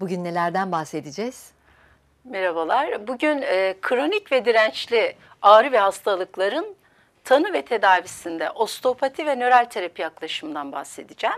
Bugün nelerden bahsedeceğiz? Merhabalar. Bugün e, kronik ve dirençli ağrı ve hastalıkların tanı ve tedavisinde osteopati ve nöral terapi yaklaşımından bahsedeceğim.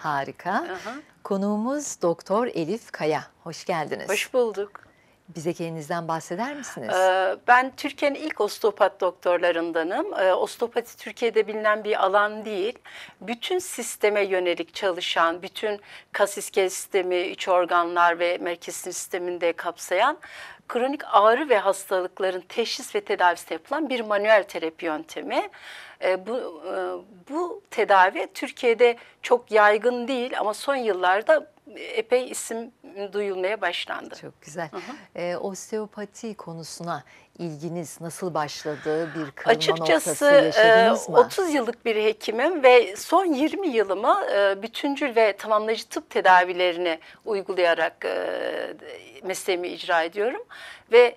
Harika. Aha. Konuğumuz Doktor Elif Kaya. Hoş geldiniz. Hoş bulduk. Bize kendinizden bahseder misiniz? Ee, ben Türkiye'nin ilk osteopat doktorlarındanım. Ee, osteopati Türkiye'de bilinen bir alan değil. Bütün sisteme yönelik çalışan, bütün kas iskelet sistemi, iç organlar ve merkez sisteminde kapsayan kronik ağrı ve hastalıkların teşhis ve tedavisi yapılan bir manuel terapi yöntemi. Ee, bu, e, bu tedavi Türkiye'de çok yaygın değil ama son yıllarda epey isim duyulmaya başlandı. Çok güzel. Hı hı. E, osteopati konusuna ilginiz nasıl başladı? Bir kırılma Açıkçası, yaşadınız e, mı? Açıkçası 30 yıllık bir hekimim ve son 20 yılımı e, bütüncül ve tamamlayıcı tıp tedavilerini uygulayarak e, mesleğimi icra ediyorum. Ve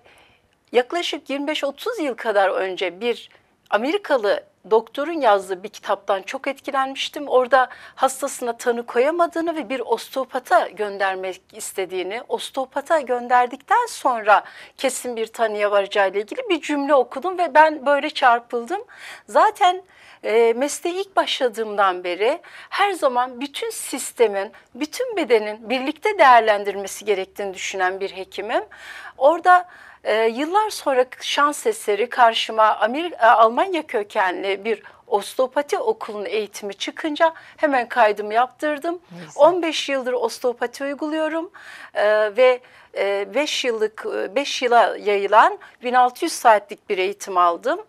yaklaşık 25-30 yıl kadar önce bir Amerikalı doktorun yazdığı bir kitaptan çok etkilenmiştim. Orada hastasına tanı koyamadığını ve bir osteopata göndermek istediğini, osteopata gönderdikten sonra kesin bir tanıya varacağıyla ilgili bir cümle okudum ve ben böyle çarpıldım. Zaten e, mesleğe ilk başladığımdan beri her zaman bütün sistemin, bütün bedenin birlikte değerlendirmesi gerektiğini düşünen bir hekimim. Orada e, yıllar sonra şans eseri karşıma Amerika, e, Almanya kökenli bir osteopati okulunun eğitimi çıkınca hemen kaydımı yaptırdım. Neyse. 15 yıldır osteopati uyguluyorum e, ve 5 ee, yıllık 5 e, yıla yayılan 1600 saatlik bir eğitim aldım.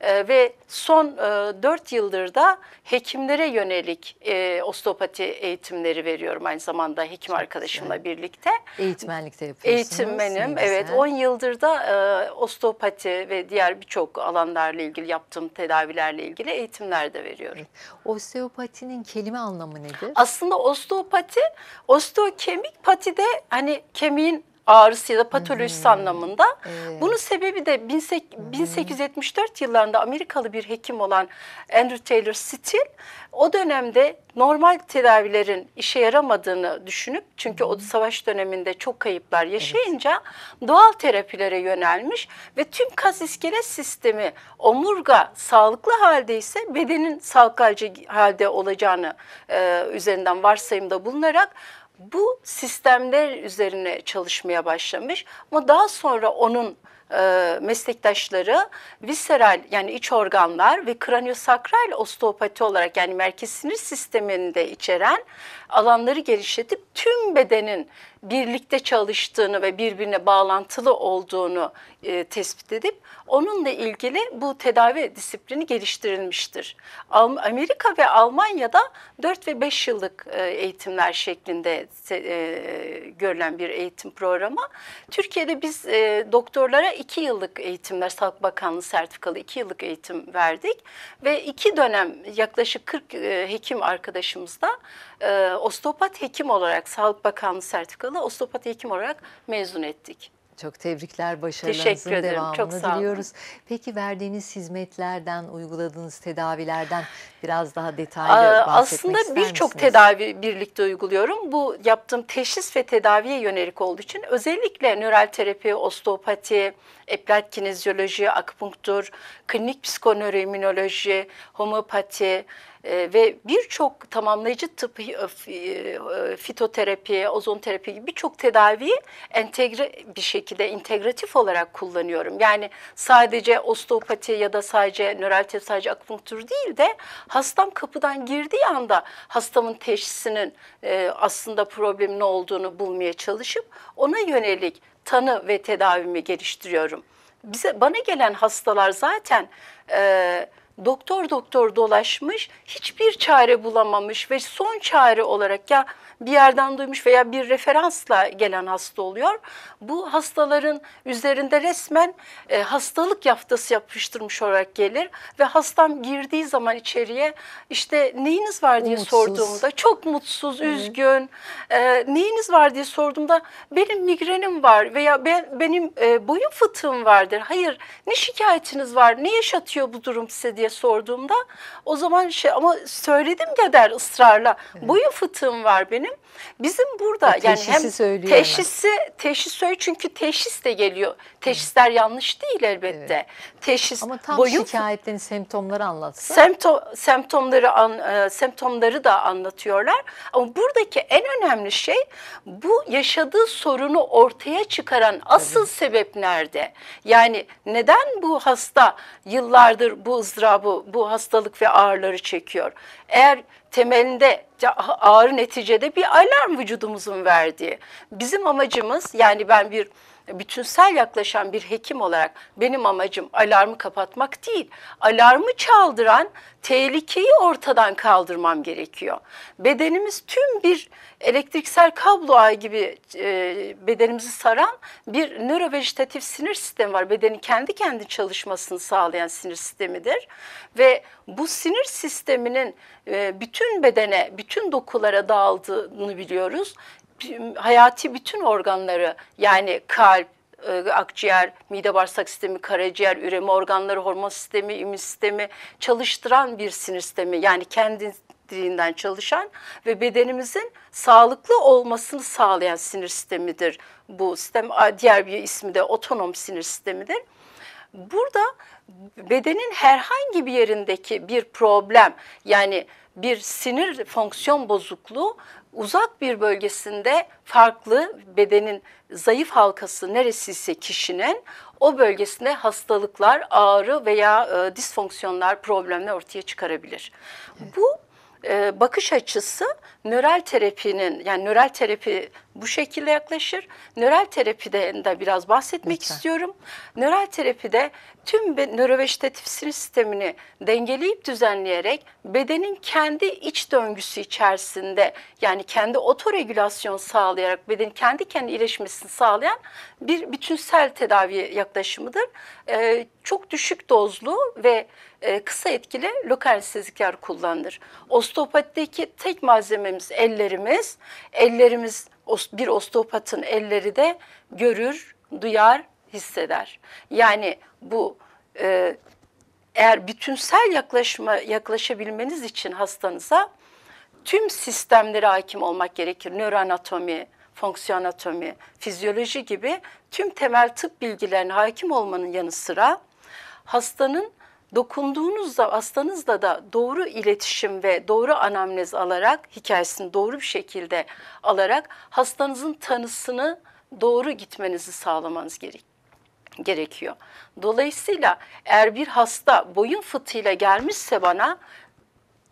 Ee, ve son 4 e, yıldır da hekimlere yönelik e, osteopati eğitimleri veriyorum aynı zamanda hekim arkadaşımla birlikte. Eğitmenlik de yapıyorsunuz. Eğitmenim evet 10 yıldır da osteopati ve diğer birçok alanlarla ilgili yaptığım tedavilerle ilgili eğitimler de veriyorum. Evet. Osteopatinin kelime anlamı nedir? Aslında osteopati osteo kemik pati de hani kemiğin ağrısı ya da patolojisi hmm. anlamında. Evet. Bunun sebebi de 1874 hmm. yıllarında Amerikalı bir hekim olan Andrew Taylor Still o dönemde normal tedavilerin işe yaramadığını düşünüp çünkü o hmm. savaş döneminde çok kayıplar yaşayınca evet. doğal terapilere yönelmiş ve tüm kas iskelet sistemi omurga sağlıklı halde ise bedenin sağlıklı halde olacağını e, üzerinden varsayımda bulunarak bu sistemler üzerine çalışmaya başlamış ama daha sonra onun e, meslektaşları visceral yani iç organlar ve kraniosakral osteopati olarak yani merkez sinir sisteminde içeren alanları genişletip tüm bedenin birlikte çalıştığını ve birbirine bağlantılı olduğunu e, tespit edip onunla ilgili bu tedavi disiplini geliştirilmiştir. Amerika ve Almanya'da 4 ve 5 yıllık e, eğitimler şeklinde e, görülen bir eğitim programı. Türkiye'de biz e, doktorlara 2 yıllık eğitimler, Sağlık Bakanlığı sertifikalı 2 yıllık eğitim verdik ve iki dönem yaklaşık 40 e, hekim arkadaşımızda e, osteopat hekim olarak Sağlık Bakanlığı sertifikalı alakalı osteopati hekim olarak mezun ettik. Çok tebrikler, başarılarınızın devamını çok sağ diliyoruz. Peki verdiğiniz hizmetlerden, uyguladığınız tedavilerden biraz daha detaylı Aa, bahsetmek Aslında birçok tedavi birlikte uyguluyorum. Bu yaptığım teşhis ve tedaviye yönelik olduğu için özellikle nöral terapi, osteopati, eplat kinezyoloji, akupunktur, klinik psikonöroimmünoloji, homopati, e, ve birçok tamamlayıcı tıp, e, e, e, fitoterapi, ozon terapi gibi birçok tedaviyi entegre bir şekilde integratif olarak kullanıyorum. Yani sadece osteopati ya da sadece nöral terapi, sadece akupunktur değil de hastam kapıdan girdiği anda hastamın teşhisinin e, aslında problem ne olduğunu bulmaya çalışıp ona yönelik tanı ve tedavimi geliştiriyorum. Bize bana gelen hastalar zaten e, doktor doktor dolaşmış, hiçbir çare bulamamış ve son çare olarak ya bir yerden duymuş veya bir referansla gelen hasta oluyor. Bu hastaların üzerinde resmen e, hastalık yaftası yapıştırmış olarak gelir ve hastam girdiği zaman içeriye işte neyiniz var diye mutsuz. sorduğumda çok mutsuz, Hı. üzgün, e, neyiniz var diye sorduğumda benim migrenim var veya ben benim e, boyun fıtığım vardır. Hayır ne şikayetiniz var, ne yaşatıyor bu durum size diye diye sorduğumda o zaman şey ama söyledim ya der ısrarla. Evet. Boyun fıtığım var benim. Bizim burada o yani hem teşhisi ama. teşhis söylüyor çünkü teşhis de geliyor. Teşhisler yanlış değil elbette. Evet. Teşhis ama tam boyun şikayetlerin semptomları anlatsın. Semptom semptomları an, e, semptomları da anlatıyorlar. Ama buradaki en önemli şey bu yaşadığı sorunu ortaya çıkaran asıl Tabii. sebep nerede? Yani neden bu hasta yıllardır bu ızdırabı bu, bu hastalık ve ağrıları çekiyor. Eğer temelinde ağrı neticede bir alarm vücudumuzun verdiği. Bizim amacımız yani ben bir bütünsel yaklaşan bir hekim olarak benim amacım alarmı kapatmak değil. Alarmı çaldıran tehlikeyi ortadan kaldırmam gerekiyor. Bedenimiz tüm bir elektriksel kablo ağı gibi e, bedenimizi saran bir nörovejetatif sinir sistemi var. Bedenin kendi kendi çalışmasını sağlayan sinir sistemidir. Ve bu sinir sisteminin e, bütün bedene, bütün dokulara dağıldığını biliyoruz hayati bütün organları yani kalp, e, akciğer, mide bağırsak sistemi, karaciğer, üreme organları, hormon sistemi, immün sistemi çalıştıran bir sinir sistemi. Yani kendiliğinden çalışan ve bedenimizin sağlıklı olmasını sağlayan sinir sistemidir bu sistem. Diğer bir ismi de otonom sinir sistemidir. Burada bedenin herhangi bir yerindeki bir problem yani bir sinir fonksiyon bozukluğu uzak bir bölgesinde farklı bedenin zayıf halkası neresiyse kişinin o bölgesinde hastalıklar, ağrı veya e, disfonksiyonlar, problemler ortaya çıkarabilir. Evet. Bu ee, bakış açısı nöral terapinin yani nöral terapi bu şekilde yaklaşır. Nöral terapiden de biraz bahsetmek Lütfen. istiyorum. Nöral terapide tüm nöroveştatif sinir sistemini dengeleyip düzenleyerek bedenin kendi iç döngüsü içerisinde yani kendi otoregülasyon sağlayarak bedenin kendi kendi iyileşmesini sağlayan bir bütünsel tedavi yaklaşımıdır. E, çok düşük dozlu ve e, kısa etkili lokal anestezikler kullanılır. Osteopatideki tek malzememiz ellerimiz. Ellerimiz bir osteopatın elleri de görür, duyar, hisseder. Yani bu e, eğer bütünsel yaklaşma yaklaşabilmeniz için hastanıza tüm sistemlere hakim olmak gerekir. Nöroanatomi, fonksiyonatomi, fizyoloji gibi tüm temel tıp bilgilerine hakim olmanın yanı sıra hastanın dokunduğunuzda hastanızla da doğru iletişim ve doğru anamnez alarak hikayesini doğru bir şekilde alarak hastanızın tanısını doğru gitmenizi sağlamanız gerek gerekiyor. Dolayısıyla eğer bir hasta boyun fıtığıyla gelmişse bana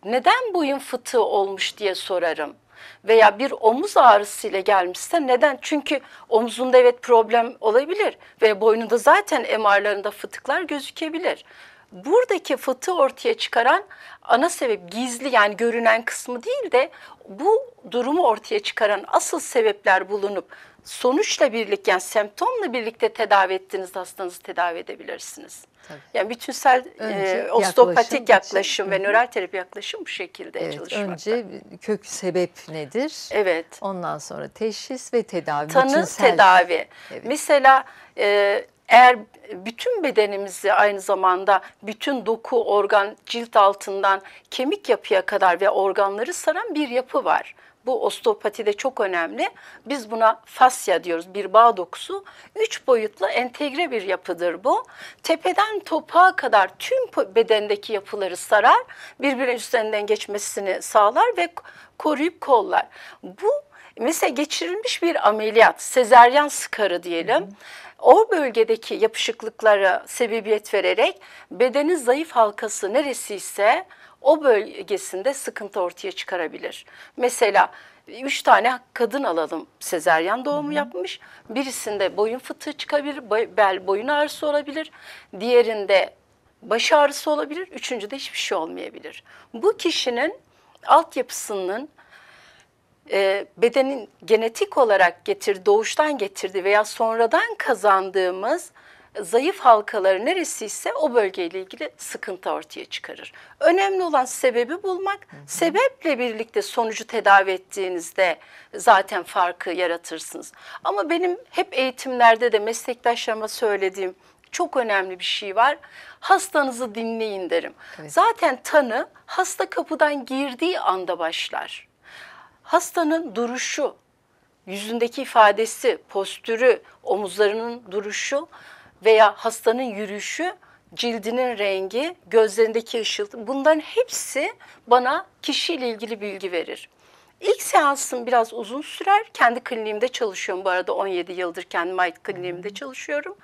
neden boyun fıtığı olmuş diye sorarım veya bir omuz ağrısıyla gelmişse neden? Çünkü omzunda evet problem olabilir ve boynunda zaten MR'larında fıtıklar gözükebilir. Buradaki fıtı ortaya çıkaran ana sebep gizli yani görünen kısmı değil de bu durumu ortaya çıkaran asıl sebepler bulunup sonuçla birlikte yani semptomla birlikte tedavi ettiğiniz hastanızı tedavi edebilirsiniz. Tabii. Yani bütünsel e, osteopatik yaklaşım, yaklaşım ve nöral terapi yaklaşım bu şekilde evet, çalışmakta. Önce kök sebep nedir? Evet. Ondan sonra teşhis ve tedavi. Tanı bütünsel. tedavi. Evet. Mesela e, eğer bütün bedenimizi aynı zamanda bütün doku, organ, cilt altından kemik yapıya kadar ve organları saran bir yapı var. Bu osteopatide çok önemli. Biz buna fasya diyoruz bir bağ dokusu. Üç boyutlu entegre bir yapıdır bu. Tepeden topağa kadar tüm bedendeki yapıları sarar. Birbirinin üstlerinden geçmesini sağlar ve koruyup kollar. Bu mesela geçirilmiş bir ameliyat, sezeryan sıkarı diyelim. Hı O bölgedeki yapışıklıklara sebebiyet vererek bedenin zayıf halkası neresiyse o bölgesinde sıkıntı ortaya çıkarabilir. Mesela üç tane kadın alalım sezeryan doğumu yapmış. Birisinde boyun fıtığı çıkabilir, bel boyun ağrısı olabilir. Diğerinde baş ağrısı olabilir. Üçüncüde hiçbir şey olmayabilir. Bu kişinin altyapısının e, bedenin genetik olarak getir, doğuştan getirdiği veya sonradan kazandığımız zayıf halkaları neresiyse o bölgeyle ilgili sıkıntı ortaya çıkarır. Önemli olan sebebi bulmak, hı hı. sebeple birlikte sonucu tedavi ettiğinizde zaten farkı yaratırsınız. Ama benim hep eğitimlerde de meslektaşlarıma söylediğim çok önemli bir şey var. Hastanızı dinleyin derim. Evet. Zaten tanı hasta kapıdan girdiği anda başlar. Hastanın duruşu, yüzündeki ifadesi, postürü, omuzlarının duruşu veya hastanın yürüyüşü, cildinin rengi, gözlerindeki ışıltı bunların hepsi bana kişiyle ilgili bilgi verir. İlk seansım biraz uzun sürer. Kendi kliniğimde çalışıyorum bu arada 17 yıldır kendi ait kliniğimde çalışıyorum.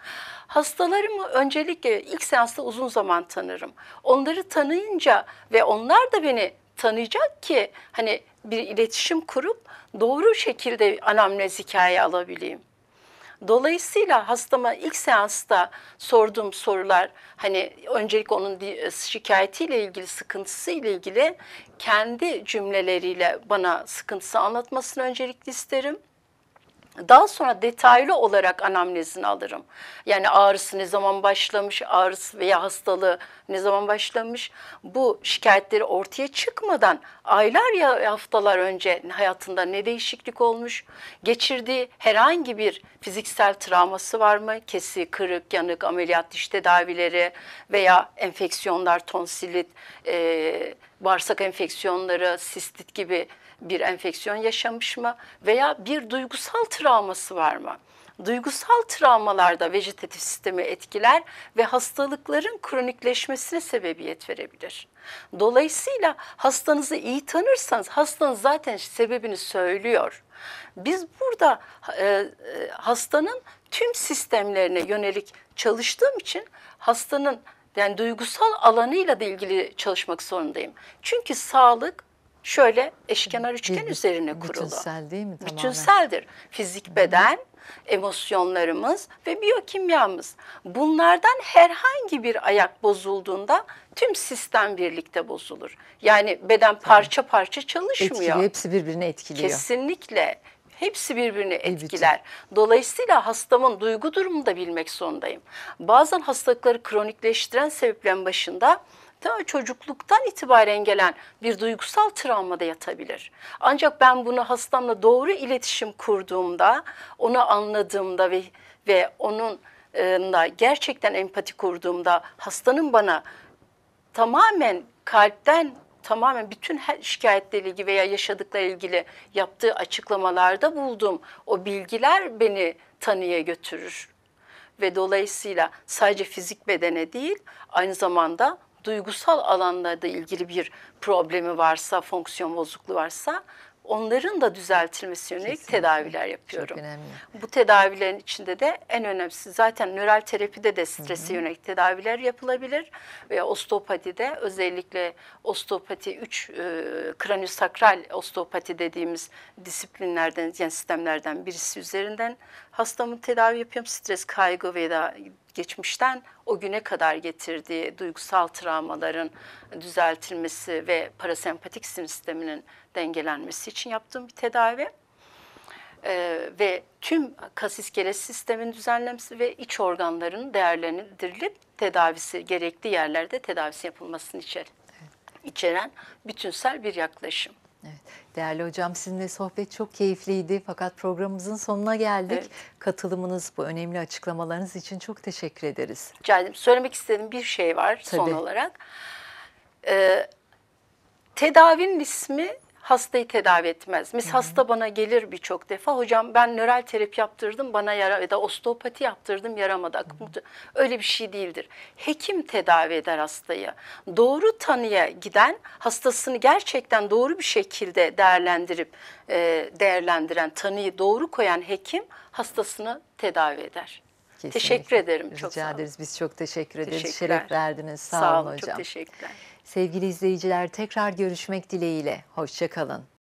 Hastalarımı öncelikle ilk seansta uzun zaman tanırım. Onları tanıyınca ve onlar da beni tanıyacak ki hani bir iletişim kurup doğru şekilde anamnez hikaye alabileyim. Dolayısıyla hastama ilk seansta sorduğum sorular hani öncelik onun e, şikayetiyle ilgili sıkıntısı ile ilgili kendi cümleleriyle bana sıkıntısı anlatmasını öncelikli isterim. Daha sonra detaylı olarak anamnezini alırım. Yani ağrısı ne zaman başlamış, ağrısı veya hastalığı ne zaman başlamış. Bu şikayetleri ortaya çıkmadan aylar ya haftalar önce hayatında ne değişiklik olmuş, geçirdiği herhangi bir fiziksel travması var mı? Kesi, kırık, yanık, ameliyat diş tedavileri veya enfeksiyonlar, tonsilit, e, bağırsak enfeksiyonları, sistit gibi bir enfeksiyon yaşamış mı veya bir duygusal travması var mı? Duygusal travmalarda vejetatif sistemi etkiler ve hastalıkların kronikleşmesine sebebiyet verebilir. Dolayısıyla hastanızı iyi tanırsanız hastanız zaten sebebini söylüyor. Biz burada e, e hastanın tüm sistemlerine yönelik çalıştığım için hastanın yani duygusal alanıyla da ilgili çalışmak zorundayım. Çünkü sağlık şöyle eşkenar üçgen bir, üzerine kurulu. Bütünsel değil mi tamamen? Bütünseldir. Fizik beden, emosyonlarımız ve biyokimyamız. Bunlardan herhangi bir ayak bozulduğunda tüm sistem birlikte bozulur. Yani beden parça parça çalışmıyor. Etkiliyor, hepsi birbirini etkiliyor. Kesinlikle. Hepsi birbirini etkiler. Dolayısıyla hastamın duygu durumunu da bilmek zorundayım. Bazen hastalıkları kronikleştiren sebeplerin başında ta çocukluktan itibaren gelen bir duygusal travmada yatabilir. Ancak ben bunu hastamla doğru iletişim kurduğumda, onu anladığımda ve ve onun da gerçekten empati kurduğumda hastanın bana tamamen kalpten tamamen bütün her şikayetle ilgili veya yaşadıkla ilgili yaptığı açıklamalarda buldum. O bilgiler beni tanıya götürür. Ve dolayısıyla sadece fizik bedene değil aynı zamanda duygusal alanda da ilgili bir problemi varsa, fonksiyon bozukluğu varsa onların da düzeltilmesi yönelik Kesinlikle. tedaviler yapıyorum. Çok önemli. Bu tedavilerin içinde de en önemlisi zaten nöral terapide de strese Hı -hı. yönelik tedaviler yapılabilir ve osteopatide özellikle osteopati 3 e, kraniosakral osteopati dediğimiz disiplinlerden yani sistemlerden birisi üzerinden hastamın tedavi yapıyorum. Stres, kaygı veya geçmişten o güne kadar getirdiği duygusal travmaların düzeltilmesi ve parasempatik sisteminin dengelenmesi için yaptığım bir tedavi. Ee, ve tüm kas iskelet sistemin düzenlemesi ve iç organların değerlendirilip tedavisi gerekli yerlerde tedavisi yapılmasını içer, içeren bütünsel bir yaklaşım. Değerli hocam sizinle sohbet çok keyifliydi fakat programımızın sonuna geldik. Evet. Katılımınız bu önemli açıklamalarınız için çok teşekkür ederiz. Rica ederim. Söylemek istediğim bir şey var Tabii. son olarak. Ee, tedavinin ismi hastayı tedavi etmez. Mis hasta bana gelir birçok defa. Hocam ben nöral terapi yaptırdım bana yara ya da osteopati yaptırdım yaramadı. Hı -hı. Öyle bir şey değildir. Hekim tedavi eder hastayı. Doğru tanıya giden hastasını gerçekten doğru bir şekilde değerlendirip e, değerlendiren tanıyı doğru koyan hekim hastasını tedavi eder. Kesinlikle. Teşekkür ederim. Rica çok ederiz. Biz çok teşekkür ederiz. Şeref verdiniz. Sağ, sağ olun, olun hocam. Çok teşekkürler. Sevgili izleyiciler tekrar görüşmek dileğiyle. Hoşçakalın.